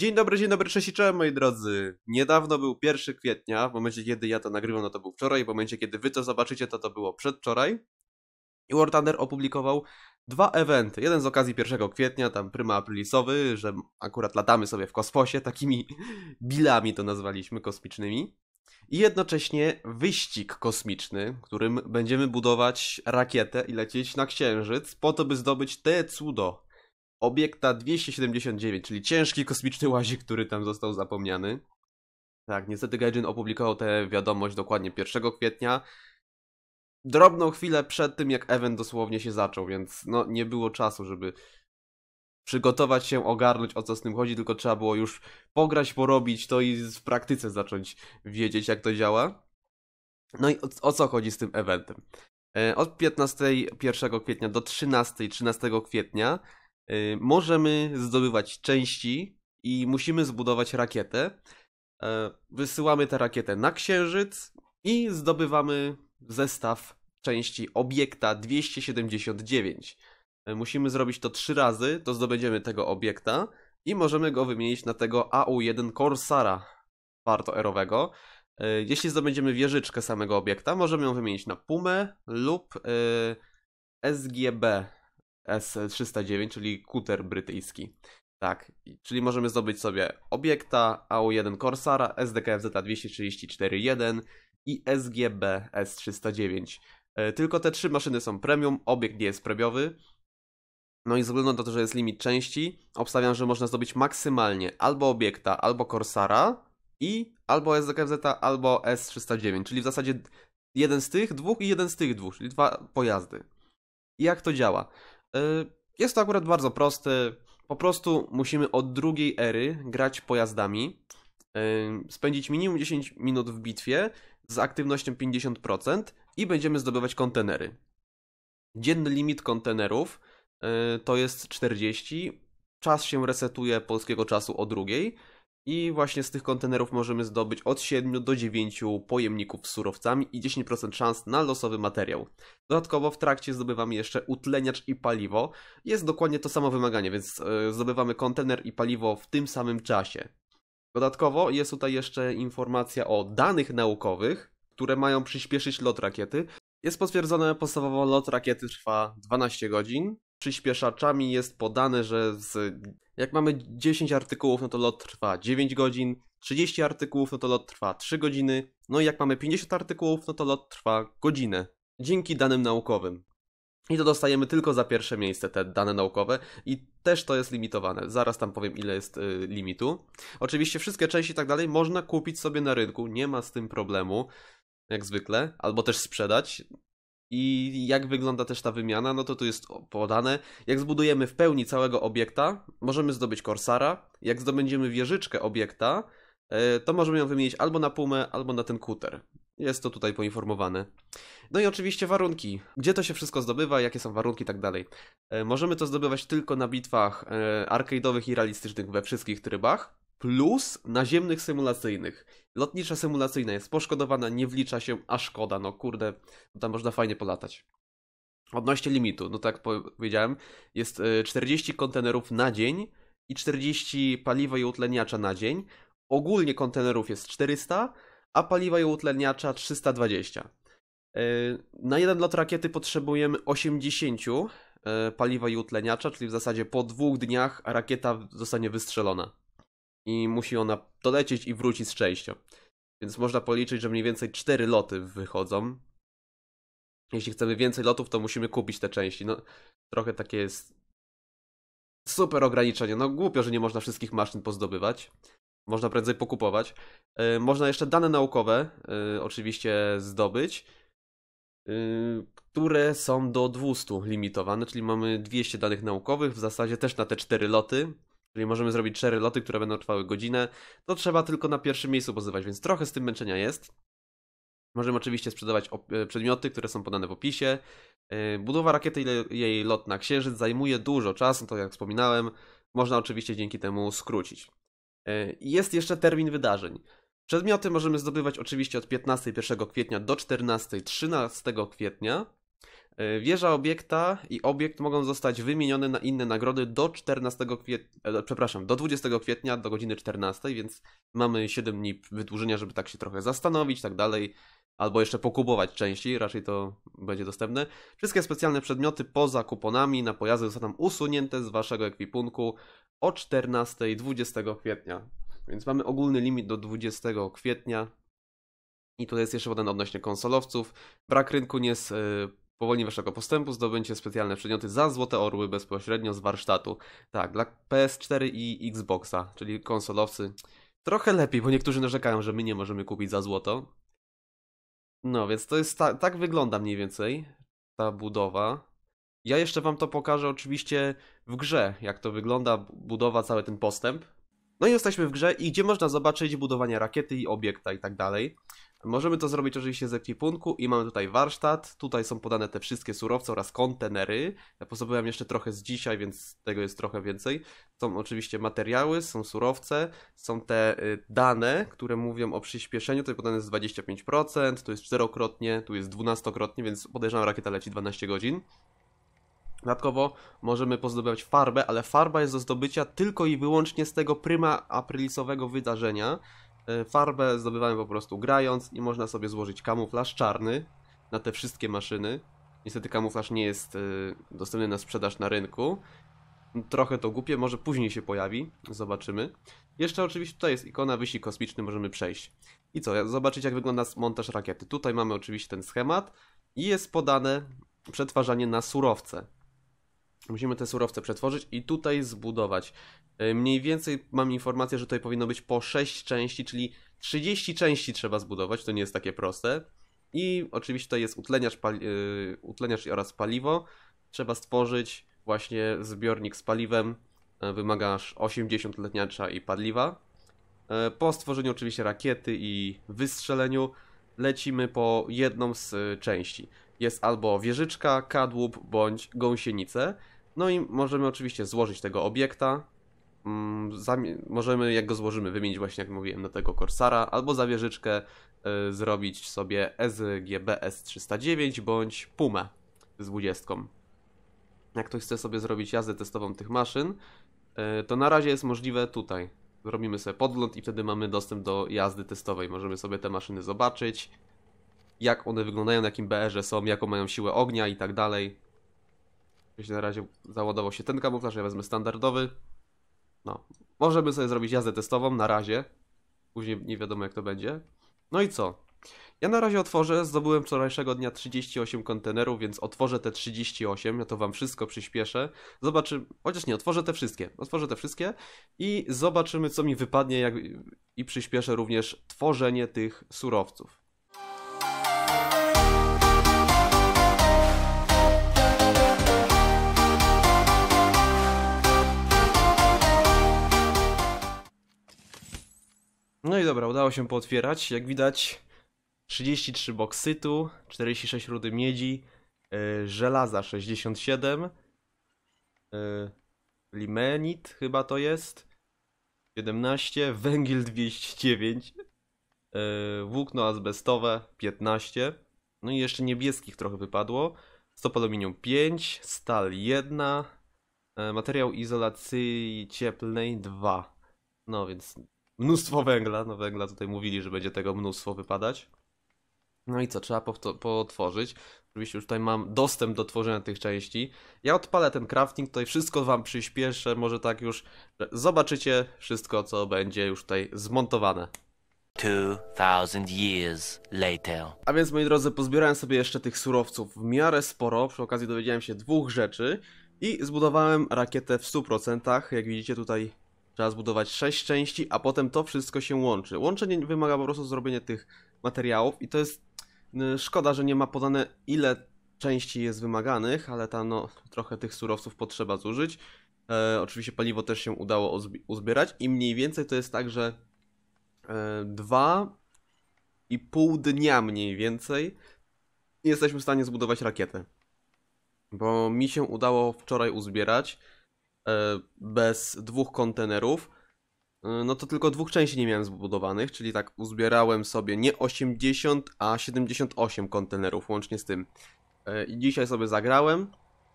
Dzień dobry, dzień dobry, cześć i moi drodzy. Niedawno był 1 kwietnia, w momencie kiedy ja to nagrywam, no to był wczoraj, w momencie kiedy wy to zobaczycie, to to było przedwczoraj. I War Thunder opublikował dwa eventy. Jeden z okazji 1 kwietnia, tam pryma aprilisowy, że akurat latamy sobie w kosmosie, takimi bilami to nazwaliśmy, kosmicznymi. I jednocześnie wyścig kosmiczny, którym będziemy budować rakietę i lecieć na Księżyc, po to by zdobyć te cudo, Obiekta 279, czyli ciężki kosmiczny łazik, który tam został zapomniany. Tak, niestety Gaijin opublikował tę wiadomość dokładnie 1 kwietnia. Drobną chwilę przed tym, jak event dosłownie się zaczął, więc no nie było czasu, żeby przygotować się, ogarnąć o co z tym chodzi, tylko trzeba było już pograć, porobić to i w praktyce zacząć wiedzieć jak to działa. No i o, o co chodzi z tym eventem? E, od 15 1 kwietnia do 13 13 kwietnia Y, możemy zdobywać części i musimy zbudować rakietę. E, wysyłamy tę rakietę na Księżyc i zdobywamy zestaw części obiekta 279. E, musimy zrobić to trzy razy, to zdobędziemy tego obiekta i możemy go wymienić na tego AU-1 Corsara wartoerowego. E, jeśli zdobędziemy wieżyczkę samego obiekta, możemy ją wymienić na Pumę lub SGB S309, czyli kuter brytyjski. Tak, czyli możemy zdobyć sobie obiekta au 1 Corsara, SDKFZ 234.1 i SGB S309. E, tylko te trzy maszyny są premium, obiekt nie jest premiowy. No i ze względu na to, że jest limit części, obstawiam, że można zdobyć maksymalnie albo obiekta, albo Corsara i albo SDKFZ, albo S309, czyli w zasadzie jeden z tych dwóch i jeden z tych dwóch, czyli dwa pojazdy. I jak to działa? Y, jest to akurat bardzo proste. Po prostu musimy od drugiej ery grać pojazdami, y, spędzić minimum 10 minut w bitwie z aktywnością 50% i będziemy zdobywać kontenery. Dzienny limit kontenerów y, to jest 40. Czas się resetuje polskiego czasu o drugiej i właśnie z tych kontenerów możemy zdobyć od 7 do 9 pojemników z surowcami i 10% szans na losowy materiał. Dodatkowo w trakcie zdobywamy jeszcze utleniacz i paliwo. Jest dokładnie to samo wymaganie, więc e, zdobywamy kontener i paliwo w tym samym czasie. Dodatkowo jest tutaj jeszcze informacja o danych naukowych, które mają przyspieszyć lot rakiety. Jest potwierdzone podstawowo lot rakiety trwa 12 godzin, przyspieszaczami jest podane, że z, jak mamy 10 artykułów, no to lot trwa 9 godzin, 30 artykułów, no to lot trwa 3 godziny, no i jak mamy 50 artykułów, no to lot trwa godzinę. Dzięki danym naukowym. I to dostajemy tylko za pierwsze miejsce te dane naukowe i też to jest limitowane. Zaraz tam powiem ile jest y, limitu. Oczywiście wszystkie części i tak dalej można kupić sobie na rynku, nie ma z tym problemu, jak zwykle, albo też sprzedać i jak wygląda też ta wymiana, no to tu jest podane. Jak zbudujemy w pełni całego obiekta, możemy zdobyć korsara. Jak zdobędziemy wieżyczkę obiekta, e, to możemy ją wymienić albo na pumę, albo na ten kuter. Jest to tutaj poinformowane. No i oczywiście warunki. Gdzie to się wszystko zdobywa, jakie są warunki i tak dalej. E, możemy to zdobywać tylko na bitwach e, arcade'owych i realistycznych we wszystkich trybach plus naziemnych symulacyjnych. Lotnicza symulacyjna jest poszkodowana, nie wlicza się, a szkoda, no kurde, tam można fajnie polatać. Odnośnie limitu, no tak powiedziałem, jest 40 y, kontenerów na dzień i 40 paliwa i utleniacza na dzień. Ogólnie kontenerów jest 400, a paliwa i utleniacza 320. Y, na jeden lot rakiety potrzebujemy 80 y, paliwa i utleniacza, czyli w zasadzie po dwóch dniach rakieta zostanie wystrzelona i musi ona dolecieć i wrócić z szczęściem. Więc można policzyć, że mniej więcej 4 loty wychodzą. Jeśli chcemy więcej lotów, to musimy kupić te części. No, trochę takie jest super ograniczenie. No głupio, że nie można wszystkich maszyn pozdobywać. Można prędzej pokupować. Yy, można jeszcze dane naukowe yy, oczywiście zdobyć, yy, które są do 200 limitowane, czyli mamy 200 danych naukowych w zasadzie też na te 4 loty. Czyli możemy zrobić cztery loty, które będą trwały godzinę. To trzeba tylko na pierwszym miejscu pozywać, więc trochę z tym męczenia jest. Możemy oczywiście sprzedawać e, przedmioty, które są podane w opisie. E, budowa rakiety i jej lot na Księżyc zajmuje dużo czasu, to jak wspominałem, można oczywiście dzięki temu skrócić. E, jest jeszcze termin wydarzeń. Przedmioty możemy zdobywać oczywiście od 15.1 1 kwietnia do 14.13 kwietnia. E, wieża obiekta i obiekt mogą zostać wymienione na inne nagrody do 14 kwietnia, e, przepraszam, do 20 kwietnia do godziny 14, więc mamy 7 dni wydłużenia, żeby tak się trochę zastanowić, tak dalej, albo jeszcze pokupować części, raczej to będzie dostępne. Wszystkie specjalne przedmioty poza kuponami na pojazdy zostaną usunięte z waszego ekwipunku o 14 20 kwietnia. Więc mamy ogólny limit do 20 kwietnia. I tutaj jest jeszcze jeden odnośnie konsolowców. Brak rynku nie jest powoli waszego postępu zdobędzie specjalne przedmioty za złote orły bezpośrednio z warsztatu. Tak, dla PS4 i Xboxa, czyli konsolowcy. Trochę lepiej, bo niektórzy narzekają, że my nie możemy kupić za złoto. No, więc to jest ta, tak wygląda mniej więcej ta budowa. Ja jeszcze wam to pokażę oczywiście w grze, jak to wygląda budowa, cały ten postęp. No i jesteśmy w grze i gdzie można zobaczyć budowanie rakiety i obiekta i tak dalej. Możemy to zrobić oczywiście z ekwipunku i mamy tutaj warsztat. Tutaj są podane te wszystkie surowce oraz kontenery. Ja pozobyłem jeszcze trochę z dzisiaj, więc tego jest trochę więcej. Są oczywiście materiały, są surowce, są te y, dane, które mówią o przyspieszeniu. Tutaj podane jest 25%, tu jest czterokrotnie, tu jest dwunastokrotnie, więc podejrzewam rakieta leci 12 godzin. Dodatkowo możemy pozdobywać farbę, ale farba jest do zdobycia tylko i wyłącznie z tego pryma aprilisowego wydarzenia, E, farbę zdobywamy po prostu grając i można sobie złożyć kamuflaż czarny na te wszystkie maszyny. Niestety kamuflaż nie jest e, dostępny na sprzedaż na rynku. Trochę to głupie, może później się pojawi, zobaczymy. Jeszcze oczywiście tutaj jest ikona wysi kosmiczny, możemy przejść. I co, zobaczyć jak wygląda montaż rakiety. Tutaj mamy oczywiście ten schemat i jest podane przetwarzanie na surowce. Musimy te surowce przetworzyć i tutaj zbudować E, mniej więcej mam informację, że tutaj powinno być po 6 części, czyli 30 części trzeba zbudować, to nie jest takie proste. I oczywiście to jest utleniacz, pali- e, utleniacz oraz paliwo. Trzeba stworzyć właśnie zbiornik z paliwem. E, wymagasz 80 letniacza i paliwa. Po stworzeniu oczywiście rakiety i wystrzeleniu lecimy po jedną z części. Jest albo wieżyczka, kadłub bądź gąsienice. No i możemy oczywiście złożyć tego obiekta, Mm, możemy, jak go złożymy, wymienić właśnie, jak mówiłem, na tego Corsara, albo za wieżyczkę y, zrobić sobie SGBS 309 bądź Pumę z 20. Jak ktoś chce sobie zrobić jazdę testową tych maszyn, y, to na razie jest możliwe tutaj. Robimy sobie podgląd i wtedy mamy dostęp do jazdy testowej. Możemy sobie te maszyny zobaczyć, jak one wyglądają, na jakim BR-ze są, jaką mają siłę ognia i tak dalej. Jeśli na razie załadował się ten kamuflaż, ja wezmę standardowy. No, możemy sobie zrobić jazdę testową na razie. Później nie wiadomo jak to będzie. No i co? Ja na razie otworzę, zdobyłem wczorajszego dnia 38 kontenerów, więc otworzę te 38, ja to wam wszystko przyspieszę. Zobaczymy, chociaż nie, otworzę te wszystkie, otworzę te wszystkie i zobaczymy co mi wypadnie jak... i przyspieszę również tworzenie tych surowców. dobra, udało się pootwierać. Jak widać 33 boksytu, 46 rudy miedzi, yy, żelaza 67, yy, limenit chyba to jest, 17, węgiel 209, yy, włókno azbestowe 15, no i jeszcze niebieskich trochę wypadło, stopa aluminium 5, stal 1, yy, materiał izolacji cieplnej 2. No więc mnóstwo węgla. No węgla tutaj mówili, że będzie tego mnóstwo wypadać. No i co, trzeba potworzyć. Oczywiście już tutaj mam dostęp do tworzenia tych części. Ja odpalę ten crafting, tutaj wszystko wam przyspieszę, może tak już zobaczycie wszystko, co będzie już tutaj zmontowane. 2000 years later. A więc moi drodzy, pozbierałem sobie jeszcze tych surowców w miarę sporo, przy okazji dowiedziałem się dwóch rzeczy i zbudowałem rakietę w 100%, jak widzicie tutaj Trzeba zbudować 6 części, a potem to wszystko się łączy. Łączenie wymaga po prostu zrobienia tych materiałów i to jest y, szkoda, że nie ma podane ile części jest wymaganych, ale tam no, trochę tych surowców potrzeba zużyć. E, oczywiście paliwo też się udało uzbierać i mniej więcej to jest tak, że e, dwa i pół dnia mniej więcej jesteśmy w stanie zbudować rakietę. Bo mi się udało wczoraj uzbierać E, bez dwóch kontenerów, e, no to tylko dwóch części nie miałem zbudowanych, czyli tak uzbierałem sobie nie 80, a 78 kontenerów łącznie z tym. E, I dzisiaj sobie zagrałem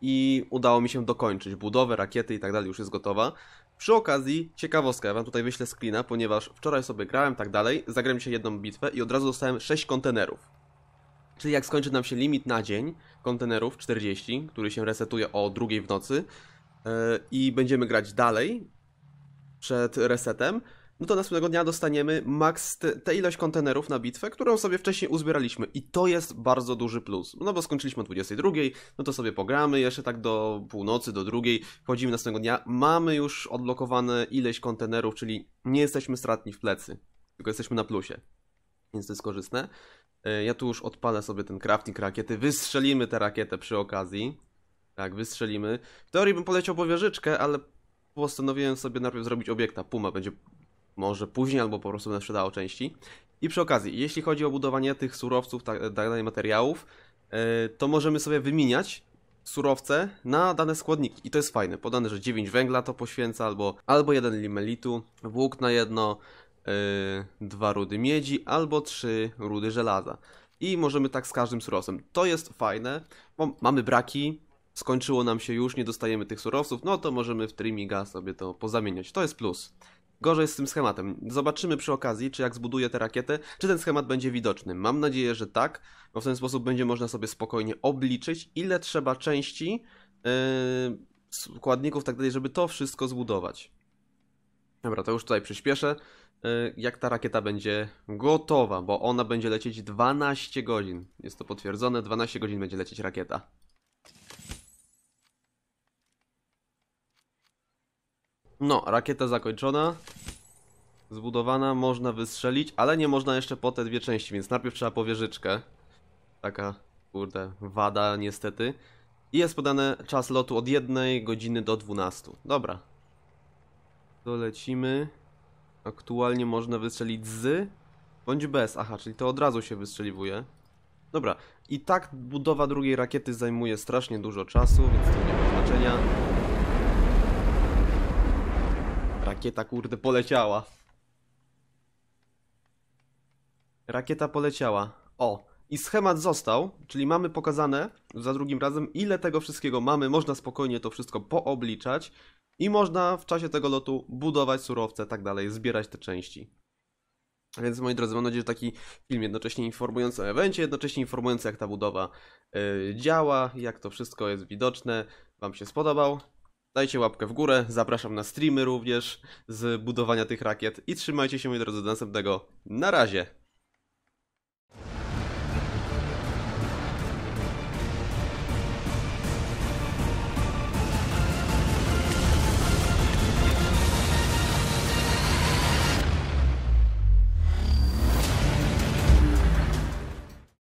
i udało mi się dokończyć budowę, rakiety i tak dalej, już jest gotowa. Przy okazji, ciekawostka, ja wam tutaj wyślę screena, ponieważ wczoraj sobie grałem tak dalej, zagrałem się jedną bitwę i od razu dostałem 6 kontenerów. Czyli jak skończy nam się limit na dzień kontenerów 40, który się resetuje o drugiej w nocy, i będziemy grać dalej przed resetem, no to następnego dnia dostaniemy maks tę ilość kontenerów na bitwę, którą sobie wcześniej uzbieraliśmy. I to jest bardzo duży plus. No bo skończyliśmy o 22, no to sobie pogramy jeszcze tak do północy, do drugiej, wchodzimy następnego dnia, mamy już odblokowane ileś kontenerów, czyli nie jesteśmy stratni w plecy, tylko jesteśmy na plusie. Więc to jest korzystne. E, ja tu już odpalę sobie ten crafting rakiety, wystrzelimy tę rakietę przy okazji. Tak, wystrzelimy. W teorii bym poleciał po wieżyczkę, ale postanowiłem sobie najpierw zrobić obiekta. Puma będzie może później, albo po prostu będę sprzedało części. I przy okazji, jeśli chodzi o budowanie tych surowców, tak, tak materiałów, yy, to możemy sobie wymieniać surowce na dane składniki. I to jest fajne. Podane, że 9 węgla to poświęca, albo, albo 1 limelitu, włók na jedno, yy, e, 2 rudy miedzi, albo 3 rudy żelaza. I możemy tak z każdym surowcem. To jest fajne. bo Mamy braki, skończyło nam się już, nie dostajemy tych surowców, no to możemy w Trimiga sobie to pozamieniać. To jest plus. Gorzej z tym schematem. Zobaczymy przy okazji, czy jak zbuduję tę rakietę, czy ten schemat będzie widoczny. Mam nadzieję, że tak, bo w ten sposób będzie można sobie spokojnie obliczyć, ile trzeba części, yy, składników, tak dalej, żeby to wszystko zbudować. Dobra, to już tutaj przyspieszę. Yy, jak ta rakieta będzie gotowa, bo ona będzie lecieć 12 godzin. Jest to potwierdzone, 12 godzin będzie lecieć rakieta. No, rakieta zakończona. Zbudowana, można wystrzelić, ale nie można jeszcze po te dwie części, więc najpierw trzeba po wieżyczkę. Taka, kurde, wada niestety. I jest podany czas lotu od 1 godziny do 12. Dobra. Dolecimy. Aktualnie można wystrzelić z bądź bez. Aha, czyli to od razu się wystrzeliwuje. Dobra. I tak budowa drugiej rakiety zajmuje strasznie dużo czasu, więc to nie ma znaczenia rakieta, kurde, poleciała. Rakieta poleciała. O, i schemat został, czyli mamy pokazane za drugim razem, ile tego wszystkiego mamy. Można spokojnie to wszystko poobliczać i można w czasie tego lotu budować surowce, tak dalej, zbierać te części. Więc moi drodzy, mam nadzieję, że taki film jednocześnie informujący o evencie, jednocześnie informujący jak ta budowa yy, działa, jak to wszystko jest widoczne, Wam się spodobał. Dajcie łapkę w górę, zapraszam na streamy również z budowania tych rakiet i trzymajcie się moi drodzy do następnego. Na razie!